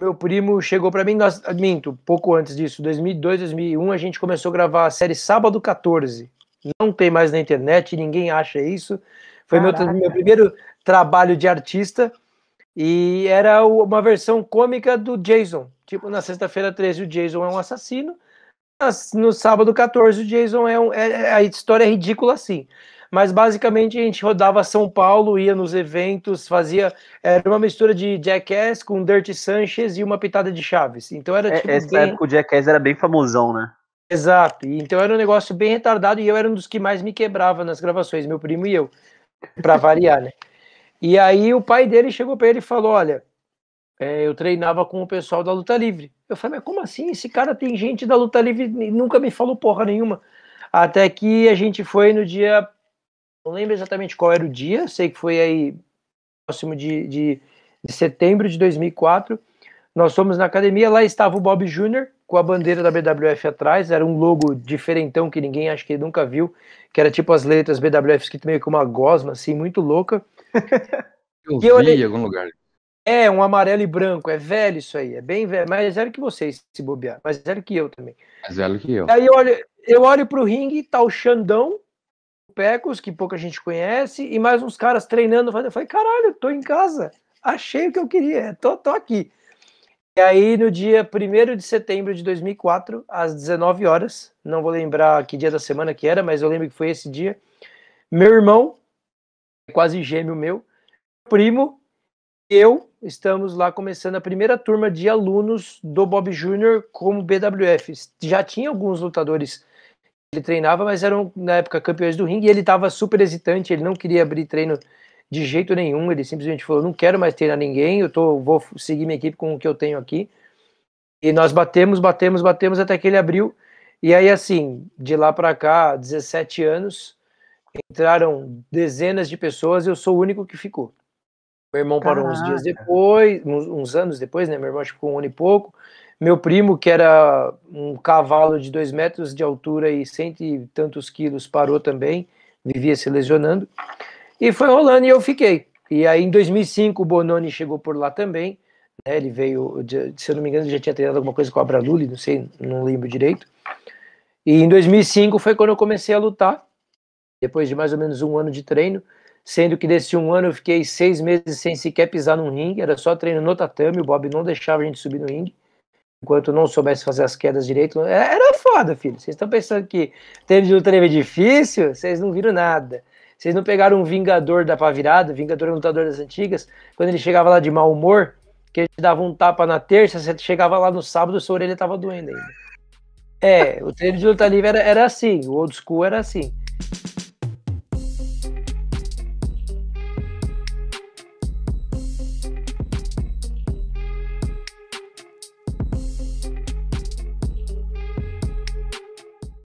meu primo chegou para mim, nós, ah, minto, pouco antes disso, 2002, 2001, a gente começou a gravar a série Sábado 14. Não tem mais na internet, ninguém acha isso. Foi meu, meu, primeiro trabalho de artista e era uma versão cômica do Jason. Tipo, na sexta-feira 13 o Jason é um assassino, no sábado 14 o Jason é um. É, é, a história é ridícula assim mas basicamente a gente rodava São Paulo, ia nos eventos, fazia. Era uma mistura de Jackass com Dirty Sanchez e uma pitada de Chaves. Então era é, tipo. É, essa bem... época o Jackass era bem famosão, né? Exato. Então era um negócio bem retardado e eu era um dos que mais me quebrava nas gravações, meu primo e eu, para variar, né? E aí o pai dele chegou para ele e falou: Olha, é, eu treinava com o pessoal da luta livre. Eu falei: Mas como assim? Esse cara tem gente da luta livre e nunca me falou porra nenhuma. Até que a gente foi no dia não lembro exatamente qual era o dia, sei que foi aí próximo de, de, de setembro de 2004. Nós fomos na academia, lá estava o Bob Jr., com a bandeira da BWF atrás, era um logo diferentão que ninguém acho que nunca viu, que era tipo as letras BWF escrito meio com uma gosma, assim, muito louca. Eu e vi eu olhei... em algum lugar. É, um amarelo e branco, é velho isso aí, é bem velho, é zero que vocês, se bobear, é zero que eu também. É zero que eu. Aí eu olho, eu olho pro ringue, tá o Xandão, Pecos, que pouca gente conhece, e mais uns caras treinando. Eu falei, caralho, tô em casa, achei o que eu queria, é, tô, tô aqui. E aí, no dia 1 de setembro de 2004, às 19 horas, não vou lembrar que dia da semana que era, mas eu lembro que foi esse dia, meu irmão, quase gêmeo meu, primo, eu estamos lá começando a primeira turma de alunos do Bob Júnior como BWF. Já tinha alguns lutadores ele treinava, mas eram na época campeões do ringue e ele estava super hesitante, ele não queria abrir treino de jeito nenhum, ele simplesmente falou: "Não quero mais treinar ninguém, eu tô vou seguir minha equipe com o que eu tenho aqui". E nós batemos, batemos, batemos até que ele abriu. E aí assim, de lá para cá, 17 anos, entraram dezenas de pessoas, eu sou o único que ficou. Meu irmão Caraca. parou uns dias depois, uns, uns, anos depois, né? Meu irmão ficou um ano e pouco. Meu primo, que era um cavalo de dois metros de altura e cento e tantos quilos, parou também, vivia se lesionando. E foi rolando e eu fiquei. E aí em 2005 o Bononi chegou por lá também. Né? Ele veio, se eu não me engano, ele já tinha treinado alguma coisa com a Abra não sei, não lembro direito. E em 2005 foi quando eu comecei a lutar, depois de mais ou menos um ano de treino sendo que desse um ano eu fiquei seis meses sem sequer pisar num ringue, era só treino no tatame, o Bob não deixava a gente subir no ringue, enquanto não soubesse fazer as quedas direito. É, era foda, filho. Vocês estão pensando que teve de luta livre difícil? Vocês não viram nada. Vocês não pegaram um Vingador da Pavirada, Vingador é um lutador das antigas, quando ele chegava lá de mau humor, que ele dava um tapa na terça, você chegava lá no sábado, sua orelha tava doendo ainda. É, o treino de luta livre era, era assim, o old school era assim.